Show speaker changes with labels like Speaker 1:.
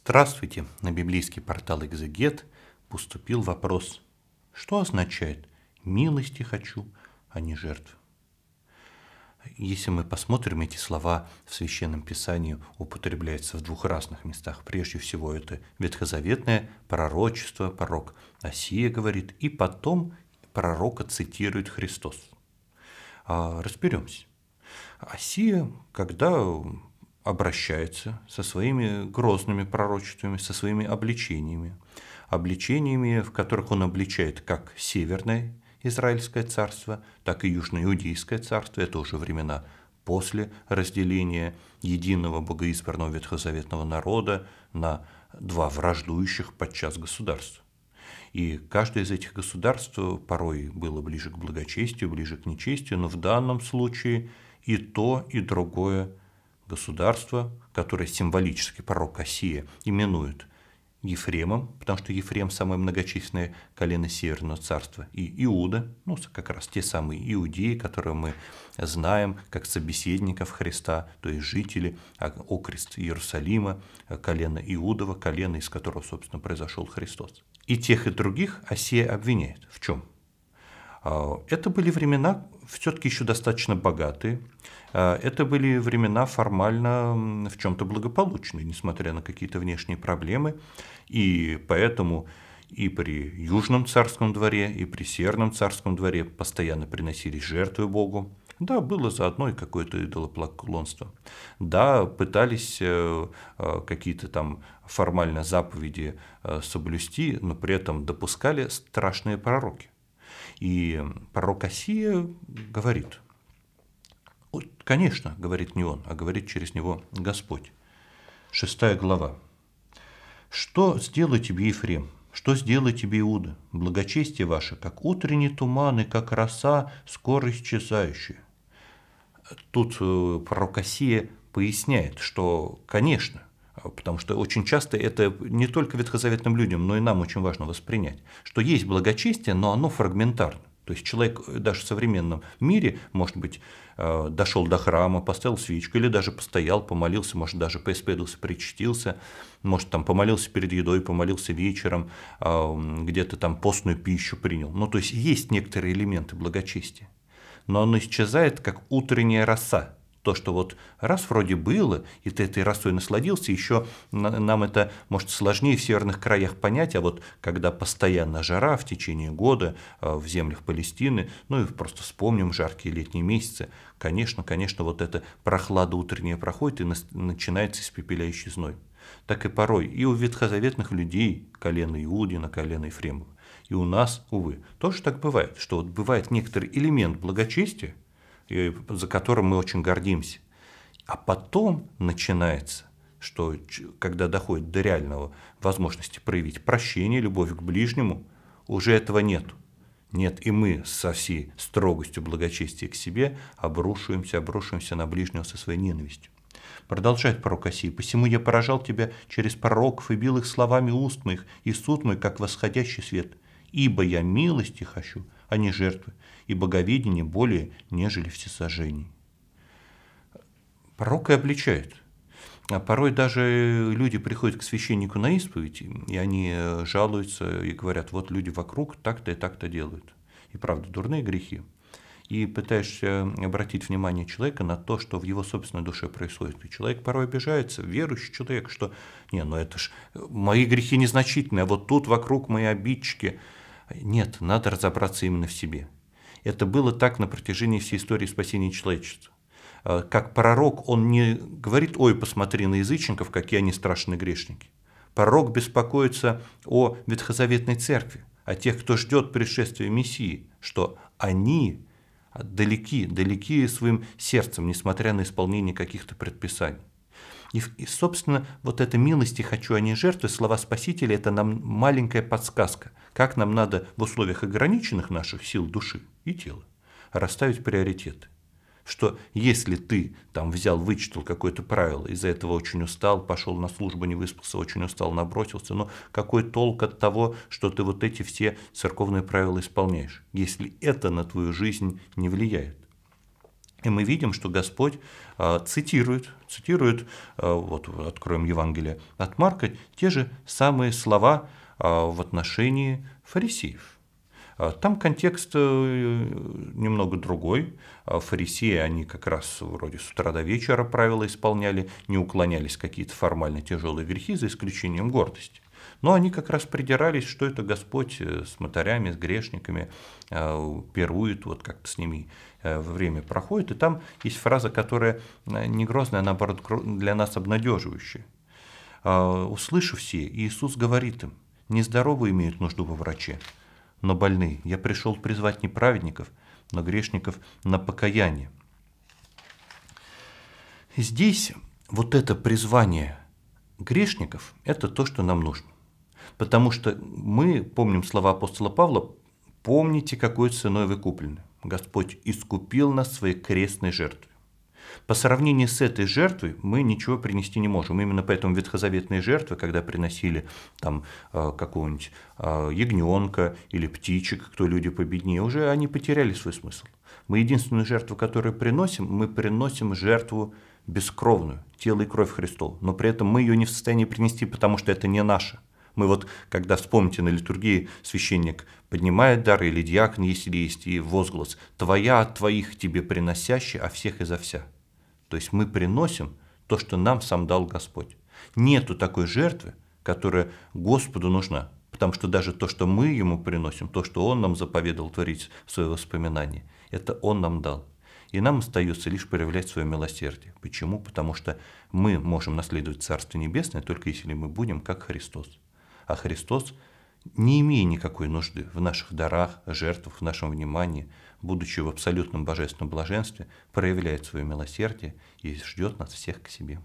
Speaker 1: Здравствуйте! На библейский портал «Экзегет» поступил вопрос, что означает «милости хочу, а не жертв». Если мы посмотрим, эти слова в Священном Писании употребляются в двух разных местах. Прежде всего, это ветхозаветное пророчество, пророк Осия говорит, и потом пророка цитирует Христос. А, разберемся. Осия, когда обращается со своими грозными пророчествами, со своими обличениями. Обличениями, в которых он обличает как северное Израильское царство, так и южно-иудейское царство. Это уже времена после разделения единого богоизбранного ветхозаветного народа на два враждующих подчас государства. И каждое из этих государств порой было ближе к благочестию, ближе к нечестию, но в данном случае и то, и другое – государство, которое символически пророк Осия именует Ефремом, потому что Ефрем – самое многочисленное колено Северного царства, и Иуда, ну, как раз те самые иудеи, которые мы знаем как собеседников Христа, то есть жители, а, окрест Иерусалима, а, колено Иудова, колено, из которого, собственно, произошел Христос. И тех, и других Осия обвиняет. В чем? А, это были времена все-таки еще достаточно богатые. А, это были времена формально в чем-то благополучные, несмотря на какие-то внешние проблемы. И поэтому и при Южном царском дворе, и при Северном царском дворе постоянно приносились жертвы Богу. Да, было заодно и какое-то идолопоклонство. Да, пытались э, э, какие-то там формально заповеди э, соблюсти, но при этом допускали страшные пророки. И пророк Осия говорит, конечно, говорит не он, а говорит через него Господь. Шестая глава. «Что сделай тебе, Ефрем? Что сделай тебе, Иуда? Благочестие ваше, как утренние туманы, как роса, скоро исчезающая». Тут э, пророк Осия поясняет, что, конечно, Э, потому что очень часто это не только ветхозаветным людям, но и нам очень важно воспринять, что есть благочестие, но оно фрагментарно. То есть человек э, даже в современном мире, может быть, э, дошел до храма, поставил свечку, или даже постоял, помолился, может, даже поисповедался, причастился, может, там помолился перед едой, помолился вечером, где-то там постную пищу принял. Ну, то есть есть некоторые элементы благочестия, но оно исчезает, как утренняя роса то, что вот раз вроде было, и ты этой росой насладился, еще нам это, может, сложнее в северных краях понять, а вот когда постоянно жара в течение года э, в землях Палестины, ну и просто вспомним жаркие летние месяцы, конечно, конечно, вот эта прохлада утренняя проходит и начинается испепеляющий зной. Так и порой и у ветхозаветных людей колено Иудина, колено Ефремова. И у нас, увы, тоже так бывает, что вот бывает некоторый элемент благочестия, за которым мы очень гордимся. А потом начинается что когда доходит до реального возможности проявить прощение, любовь к ближнему, уже этого нет. Нет, и мы со всей строгостью благочестия к себе обрушиваемся, обрушиваемся на ближнего со своей ненавистью. Продолжает пророк Осии, «Посему я поражал тебя через пророков и бил их словами уст моих, и суд мой, как восходящий свет, ибо я милости хочу, а не жертвы, и боговедение более, нежели всесожжений. Порок и обличает. А порой даже люди приходят к священнику на исповедь, и они э, жалуются и говорят, вот люди вокруг так-то и так-то делают. И правда, дурные грехи. И пытаешься обратить внимание человека на то, что в его собственной душе происходит. И человек порой обижается, верующий человек, что «не, ну это ж э, мои грехи незначительные, а вот тут вокруг мои обидчики». Нет, надо разобраться именно в себе. Это было так на протяжении всей истории спасения человечества. А, как пророк, он не говорит, ой, посмотри на язычников, какие они страшные грешники. Пророк беспокоится о ветхозаветной церкви, о тех, кто ждет пришествия Мессии, что они далеки, далеки своим сердцем, несмотря на исполнение каких-то предписаний. И, и, собственно, вот эта милость и хочу, а не жертвы», слова Спасителя – это нам маленькая подсказка, как нам надо в условиях ограниченных наших сил души и тела расставить приоритеты что если ты там взял, вычитал какое-то правило, из-за этого очень устал, пошел на службу, не выспался, очень устал, набросился, но ну, какой толк от того, что ты вот эти все церковные правила исполняешь, если это на твою жизнь не влияет? И мы видим, что Господь э, цитирует, цитирует, э, вот откроем Евангелие от Марка, те же самые слова э, в отношении фарисеев. Там контекст немного другой. Фарисеи, они как раз вроде с утра до вечера правила исполняли, не уклонялись какие-то формально тяжелые грехи, за исключением гордости. Но они как раз придирались, что это Господь э, с мотарями, с грешниками э, пирует, вот как-то с ними э, время проходит. И там есть фраза, которая не грозная, а наоборот для нас обнадеживающая. «Услышав все, Иисус говорит им, нездоровые имеют нужду во враче, но больные. Я пришел призвать не праведников, но грешников на покаяние». Здесь вот это призвание грешников – это то, что нам нужно. Потому что мы помним слова апостола Павла «Помните, какой ценой вы куплены. Господь искупил нас своей крестной жертвой». По сравнению с этой жертвой мы ничего принести не можем. Именно поэтому ветхозаветные жертвы, когда приносили там э, какого-нибудь э, ягненка или птичек, кто люди победнее, уже они потеряли свой смысл. Мы единственную жертву, которую приносим, мы приносим жертву бескровную, тело и кровь Христов, Но при этом мы ее не в состоянии принести, потому что это не наше. Мы вот, когда вспомните на литургии, священник поднимает дар, или диакон, если есть, и возглас «Твоя от твоих тебе приносящий, а всех изо вся». То есть мы приносим то, что нам сам дал Господь. Нету такой жертвы, которая Господу нужна. Потому что даже то, что мы ему приносим, то, что он нам заповедал творить в свое воспоминание, это он нам дал. И нам остается лишь проявлять свое милосердие. Почему? Потому что мы можем наследовать Царство Небесное, только если мы будем как Христос а Христос, не имея никакой нужды в наших дарах, жертвах, в нашем внимании, будучи в абсолютном божественном блаженстве, проявляет свое милосердие и ждет нас всех к себе.